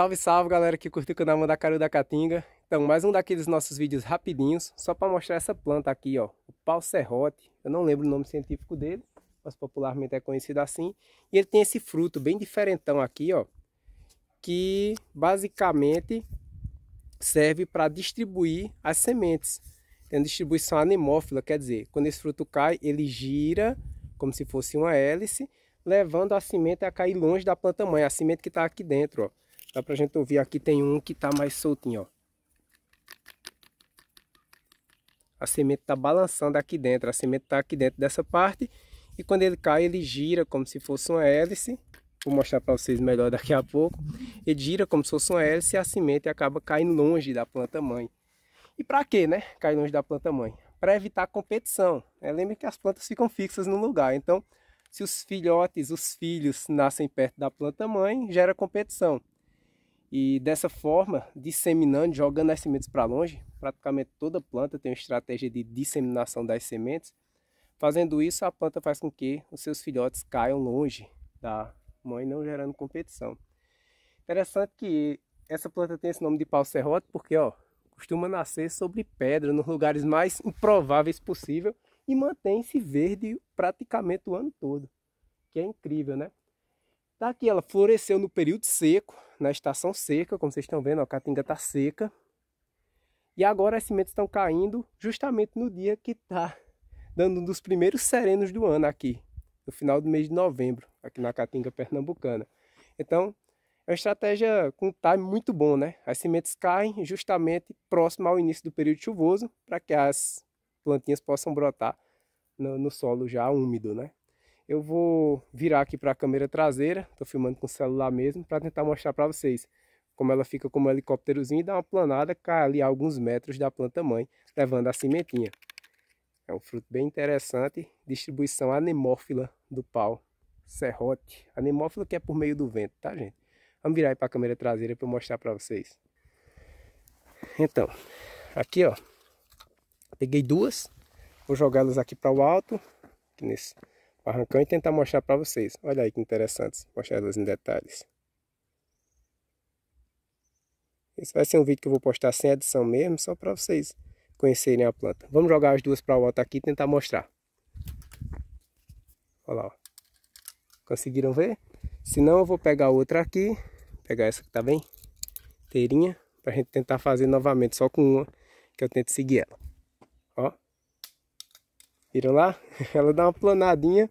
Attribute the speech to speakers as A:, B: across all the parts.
A: Salve, salve galera que curtiu o canal Mandacaru da Caatinga. Então, mais um daqueles nossos vídeos rapidinhos, só para mostrar essa planta aqui, ó, o pau serrote. Eu não lembro o nome científico dele, mas popularmente é conhecido assim. E ele tem esse fruto bem diferentão aqui, ó, que basicamente serve para distribuir as sementes. Tem uma distribuição anemófila, quer dizer, quando esse fruto cai, ele gira como se fosse uma hélice, levando a semente a cair longe da planta mãe, a semente que está aqui dentro, ó. Dá pra gente ouvir aqui, tem um que tá mais soltinho, ó. A semente tá balançando aqui dentro, a semente tá aqui dentro dessa parte. E quando ele cai, ele gira como se fosse uma hélice. Vou mostrar para vocês melhor daqui a pouco. Ele gira como se fosse uma hélice e a semente acaba caindo longe da planta mãe. E para quê, né? Cair longe da planta mãe? Para evitar competição. Né? Lembra que as plantas ficam fixas no lugar. Então, se os filhotes, os filhos nascem perto da planta mãe, gera competição. E dessa forma, disseminando, jogando as sementes para longe, praticamente toda planta tem uma estratégia de disseminação das sementes. Fazendo isso, a planta faz com que os seus filhotes caiam longe da mãe, não gerando competição. Interessante que essa planta tem esse nome de pau serrote porque ó, costuma nascer sobre pedra, nos lugares mais improváveis possível e mantém-se verde praticamente o ano todo, que é incrível, né? Tá aqui, ela floresceu no período seco, na estação seca, como vocês estão vendo, a caatinga está seca. E agora as sementes estão caindo justamente no dia que está dando um dos primeiros serenos do ano aqui, no final do mês de novembro, aqui na Caatinga Pernambucana. Então, é uma estratégia com um time muito bom, né? As sementes caem justamente próximo ao início do período chuvoso, para que as plantinhas possam brotar no, no solo já úmido, né? eu vou virar aqui para a câmera traseira, estou filmando com o celular mesmo, para tentar mostrar para vocês como ela fica como um helicópterozinho e dá uma planada, cai ali a alguns metros da planta mãe, levando a cimentinha. É um fruto bem interessante, distribuição anemófila do pau, serrote, anemófila que é por meio do vento, tá gente? Vamos virar aí para a câmera traseira para mostrar para vocês. Então, aqui ó, peguei duas, vou jogá-las aqui para o alto, nesse o e tentar mostrar para vocês. Olha aí que interessante, mostrar elas em detalhes. Esse vai ser um vídeo que eu vou postar sem edição mesmo, só para vocês conhecerem a planta. Vamos jogar as duas para o alto aqui e tentar mostrar. Olha lá, conseguiram ver? Se não, eu vou pegar outra aqui, pegar essa que tá bem inteirinha, pra gente tentar fazer novamente só com uma, que eu tento seguir ela. Ó. Viram lá? Ela dá uma planadinha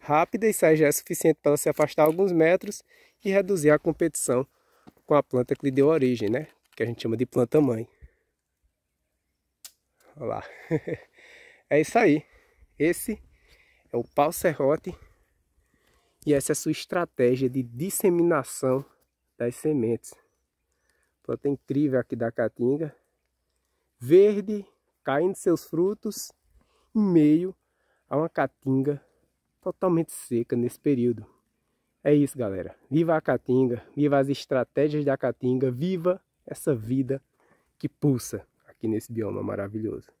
A: rápida e sai já é suficiente para ela se afastar alguns metros e reduzir a competição com a planta que lhe deu origem, né? Que a gente chama de planta mãe. Olha lá. É isso aí. Esse é o pau serrote e essa é a sua estratégia de disseminação das sementes. Planta incrível aqui da Caatinga. Verde, caindo seus frutos em meio a uma caatinga totalmente seca nesse período. É isso, galera. Viva a caatinga, viva as estratégias da caatinga, viva essa vida que pulsa aqui nesse bioma maravilhoso.